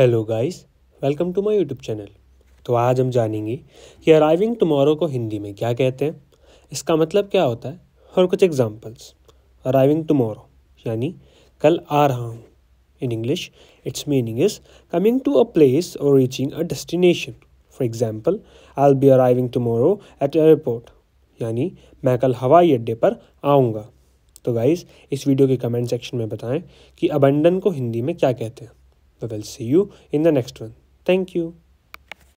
Hello guys welcome to my YouTube channel तो आज हम जानेंगे कि अराइविंग टुमारो को हिंदी में क्या कहते हैं इसका मतलब क्या होता है और कुछ एग्जांपल्स अराइविंग टुमारो यानी कल आ रहा हूँ in English it's meaning is coming to a place और reaching a destination for example I be arriving tomorrow at airport यानी मैं कल हवाई अड्डे पर आऊँगा तो गाइज़ इस वीडियो के कमेंट सेक्शन में बताएं कि अबंडन को हिंदी में क्या कहते हैं We will see you in the next one. Thank you.